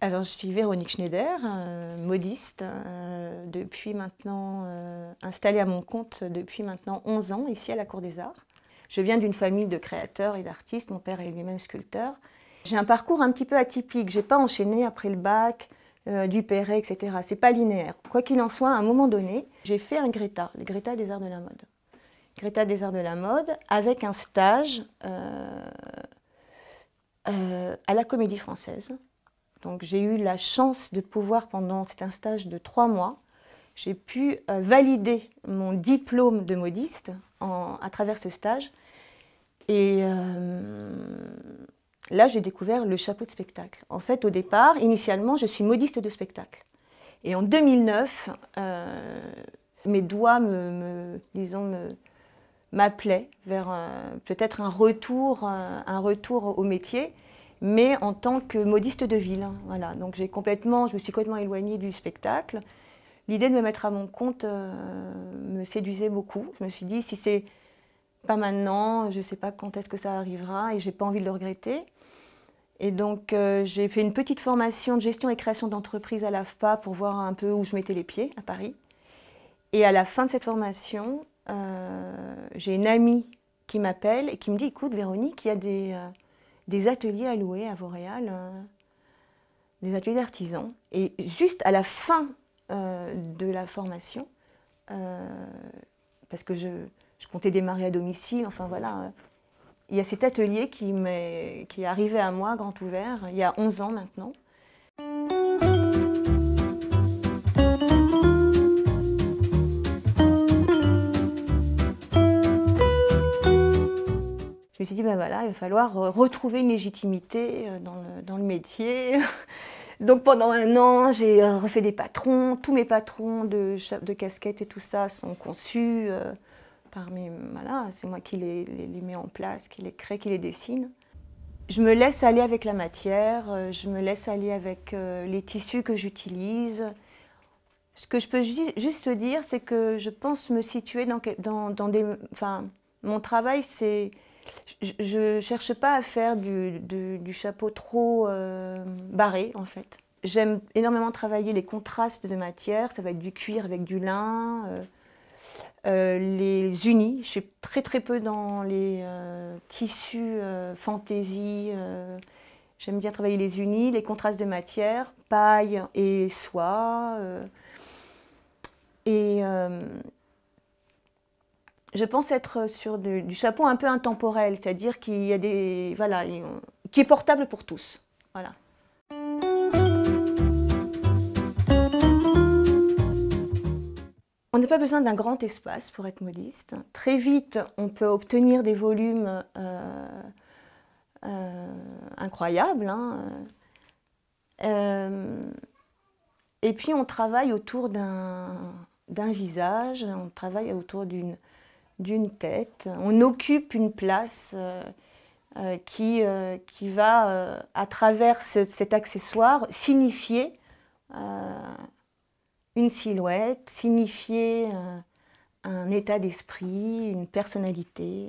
Alors, je suis Véronique Schneider, euh, modiste, euh, depuis maintenant, euh, installée à mon compte depuis maintenant 11 ans, ici à la Cour des Arts. Je viens d'une famille de créateurs et d'artistes, mon père est lui-même sculpteur. J'ai un parcours un petit peu atypique, j'ai pas enchaîné après le bac, du Perret, etc. C'est pas linéaire. Quoi qu'il en soit, à un moment donné, j'ai fait un Greta, le Greta des Arts de la Mode. Greta des Arts de la Mode, avec un stage à la Comédie Française donc j'ai eu la chance de pouvoir, pendant, un stage de trois mois, j'ai pu euh, valider mon diplôme de modiste à travers ce stage. Et euh, là, j'ai découvert le chapeau de spectacle. En fait, au départ, initialement, je suis modiste de spectacle. Et en 2009, euh, mes doigts me, m'appelaient vers peut-être un retour, un retour au métier mais en tant que modiste de ville. Hein, voilà. Donc j'ai complètement, je me suis complètement éloignée du spectacle. L'idée de me mettre à mon compte euh, me séduisait beaucoup. Je me suis dit, si c'est pas maintenant, je ne sais pas quand est-ce que ça arrivera et j'ai pas envie de le regretter. Et donc euh, j'ai fait une petite formation de gestion et création d'entreprise à l'AFPA pour voir un peu où je mettais les pieds à Paris. Et à la fin de cette formation, euh, j'ai une amie qui m'appelle et qui me dit, écoute Véronique, il y a des des ateliers alloués à Voreal, euh, des ateliers d'artisans. Et juste à la fin euh, de la formation, euh, parce que je, je, comptais démarrer à domicile, enfin voilà, il y a cet atelier qui, est, qui est arrivé à moi, grand ouvert, il y a 11 ans maintenant. je me suis dit, ben voilà, il va falloir euh, retrouver une légitimité euh, dans le, dans le métier. Donc pendant un an, j'ai euh, refait des patrons. Tous mes patrons de, de casquettes et tout ça sont conçus par mes... Voilà, c'est moi qui les, les, mets en place, qui les crée, qui les dessine. Je me laisse aller avec la matière, je me laisse aller avec les tissus que j'utilise. Ce que je peux juste dire, c'est que je pense me situer dans, dans, dans des... Enfin, mon travail, c'est je ne cherche pas à faire du, chapeau trop euh, barré, en fait. J'aime énormément travailler les contrastes de matière. Ça va être du cuir avec du lin, euh, euh, les unis. Je suis très très peu dans les tissus fantaisie. J'aime bien travailler les unis, les contrastes de matière, paille et soie. et je pense être euh, sur du, chapeau un peu intemporel, c'est-à-dire qu'il y a des voilà, qui est portable pour tous. Voilà. On n'a pas besoin d'un grand espace pour être modiste. Très vite, on peut obtenir des volumes euh, euh, incroyables. Hein. et puis, on travaille autour d'un visage, on travaille autour d'une d'une tête. On occupe une place euh, euh, euh, qui, va, à travers cet accessoire, signifier une silhouette, signifier un état d'esprit, une personnalité.